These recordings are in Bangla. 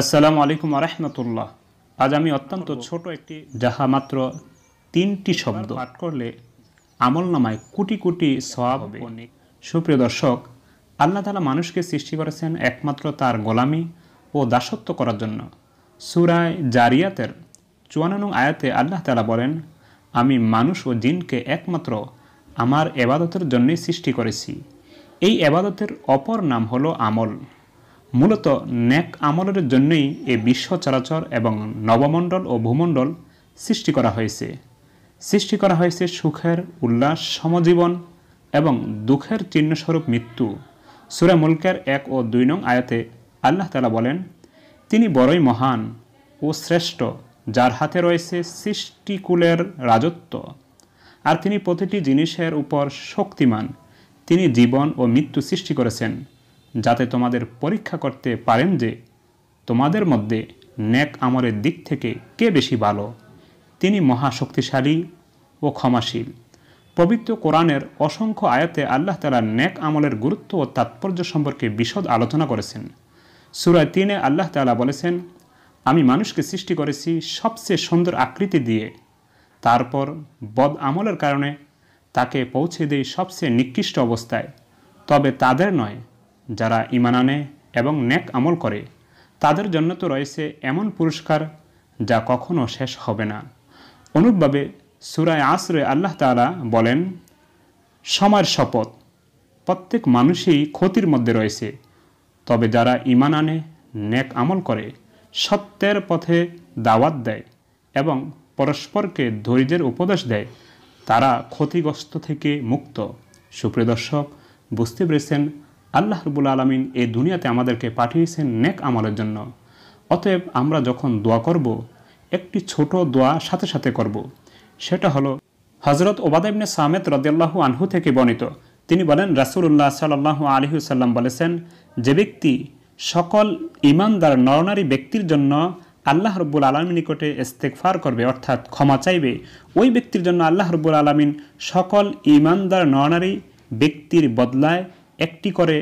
আসসালামু আলাইকুম আরহামতুল্লাহ আজ আমি অত্যন্ত ছোট একটি যাহা মাত্র তিনটি শব্দ পাঠ করলে আমল নামায় কোটি কোটি সব সুপ্রিয় দর্শক আল্লাহ তালা মানুষকে সৃষ্টি করেছেন একমাত্র তার গোলামি ও দাসত্ব করার জন্য সুরায় জারিয়াতের চুয়ান্ন আয়াতে আল্লাহ তালা বলেন আমি মানুষ ও জিনকে একমাত্র আমার এবাদতের জন্যই সৃষ্টি করেছি এই এবাদতের অপর নাম হলো আমল মূলত ন্যাক আমলের জন্যই এ বিশ্ব চরাচর এবং নবমণ্ডল ও ভূমণ্ডল সৃষ্টি করা হয়েছে সৃষ্টি করা হয়েছে সুখের উল্লাস সমজীবন এবং দুঃখের চিহ্নস্বরূপ মৃত্যু সুরে মুলকের এক ও দুই নং আয়াতে আল্লাহ তালা বলেন তিনি বড়ই মহান ও শ্রেষ্ঠ যার হাতে রয়েছে সৃষ্টিকুলের রাজত্ব আর তিনি প্রতিটি জিনিসের উপর শক্তিমান তিনি জীবন ও মৃত্যু সৃষ্টি করেছেন যাতে তোমাদের পরীক্ষা করতে পারেন যে তোমাদের মধ্যে ন্যাক আমলের দিক থেকে কে বেশি ভালো তিনি মহাশক্তিশালী ও ক্ষমাশীল পবিত্র কোরআনের অসংখ্য আয়াতে আল্লাহ তালা ন্যাক আমলের গুরুত্ব ও তাৎপর্য সম্পর্কে বিশদ আলোচনা করেছেন সুরায় তিনে আল্লাহ তালা বলেছেন আমি মানুষকে সৃষ্টি করেছি সবচেয়ে সুন্দর আকৃতি দিয়ে তারপর বদ আমলের কারণে তাকে পৌঁছে দেয় সবচেয়ে নিকৃষ্ট অবস্থায় তবে তাদের নয় যারা ইমান আনে এবং ন্যাক আমল করে তাদের জন্য তো রয়েছে এমন পুরস্কার যা কখনো শেষ হবে না অনুপভাবে সুরায় আশ্রয় আল্লাহ তালা বলেন সময়ের শপথ প্রত্যেক মানুষই ক্ষতির মধ্যে রয়েছে তবে যারা ইমান আনে ন্যাক আমল করে সত্যের পথে দাওয়াত দেয় এবং পরস্পরকে ধৈর্যের উপদেশ দেয় তারা ক্ষতিগ্রস্ত থেকে মুক্ত সুপ্রিয় দর্শক বুঝতে পেরেছেন আল্লাহ রবুল আলমিন এই দুনিয়াতে আমাদেরকে পাঠিয়েছেন নেক আমলের জন্য অতএব আমরা যখন দোয়া করব একটি ছোট দোয়া সাথে সাথে করব সেটা হলো হজরত ওবাদাইবনে সামেদ রদাহ আনহু থেকে বর্ণিত তিনি বলেন রাসুল্লাহ সাল্লাহ আলহিউসাল্লাম বলেছেন যে ব্যক্তি সকল ইমানদার নরনারী ব্যক্তির জন্য আল্লাহ রব্বুল আলমী নিকটে ইস্তেকফার করবে অর্থাৎ ক্ষমা চাইবে ওই ব্যক্তির জন্য আল্লাহ রব্বুল আলমিন সকল ইমানদার নরনারী ব্যক্তির বদলায় একটি করে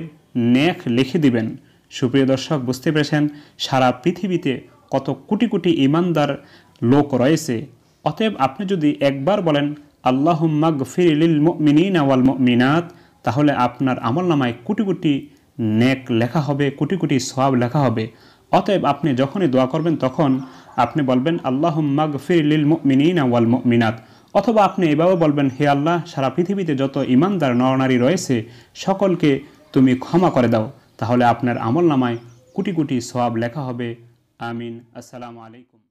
নেক লিখে দিবেন সুপ্রিয় দর্শক বুঝতে পেরেছেন সারা পৃথিবীতে কত কোটি কোটি ইমানদার লোক রয়েছে অতএব আপনি যদি একবার বলেন আল্লাহ মাগ ফিরিল মিনিন মিনাত তাহলে আপনার আমল নামায় কোটি কোটি নেক লেখা হবে কোটি কোটি সব লেখা হবে অতএব আপনি যখনই দোয়া করবেন তখন আপনি বলবেন আল্লাহ মাগ ফিরিল মিনিন মিনাত অথবা আপনি এভাবে বলবেন হে আল্লাহ সারা পৃথিবীতে যত ইমানদার নরনারী রয়েছে সকলকে তুমি ক্ষমা করে দাও তাহলে আপনার আমল নামায় কোটি কোটি সোয়াব লেখা হবে আমিন আসসালামু আলাইকুম